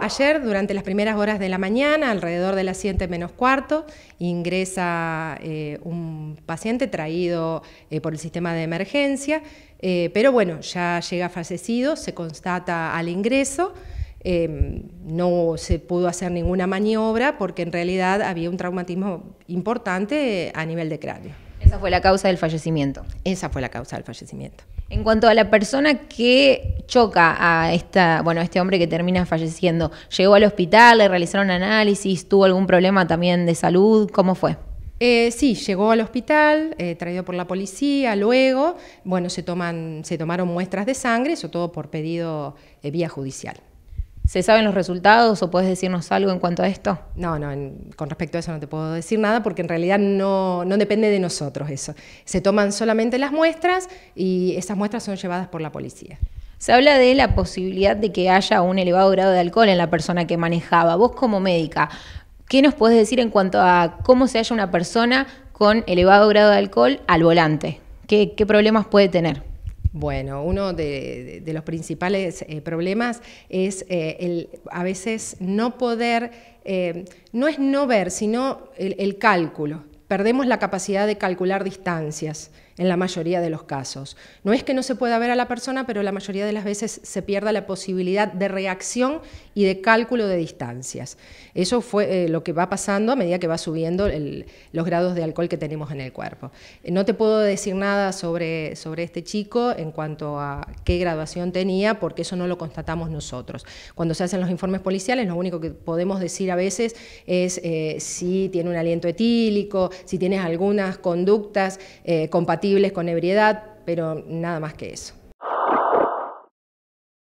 Ayer, durante las primeras horas de la mañana, alrededor de las 7 menos cuarto, ingresa eh, un paciente traído eh, por el sistema de emergencia, eh, pero bueno, ya llega fallecido, se constata al ingreso. Em, no se pudo hacer ninguna maniobra porque en realidad había un traumatismo importante a nivel de cráneo. Esa fue la causa del fallecimiento. Esa fue la causa del fallecimiento. En cuanto a la persona que choca a este hombre que termina falleciendo, ¿llegó al hospital, le realizaron análisis, tuvo algún problema también de salud? ¿Cómo fue? Eh, sí, llegó al hospital, eh, traído por la policía, luego, bueno, se, se tomaron muestras de sangre, eso todo por pedido eh, vía judicial. ¿Se saben los resultados o puedes decirnos algo en cuanto a esto? No, no, con respecto a eso no te puedo decir nada porque en realidad no, no depende de nosotros eso. Se toman solamente las muestras y esas muestras son llevadas por la policía. Se habla de la posibilidad de que haya un elevado grado de alcohol en la persona que manejaba. Vos como médica, ¿qué nos puedes decir en cuanto a cómo se halla una persona con elevado grado de alcohol al volante? ¿Qué, qué problemas puede tener? Bueno, uno de, los principales eh, problemas es eh, a veces no poder, eh, no es no ver, sino el, el cálculo. Perdemos la capacidad de calcular distancias en la mayoría de los casos. No es que no se pueda ver a la persona, pero la mayoría de las veces se pierda la posibilidad de reacción y de cálculo de distancias. Eso fue eh, lo que va pasando a medida que va subiendo los grados de alcohol que tenemos en el cuerpo. No te puedo decir nada sobre, sobre este chico en cuanto a qué graduación tenía, porque eso no lo constatamos nosotros. Cuando se hacen los informes policiales, lo único que podemos decir a veces es eh, si tiene un aliento etílico, si tienes algunas conductas eh, compatibles con ebriedad, pero nada más que eso.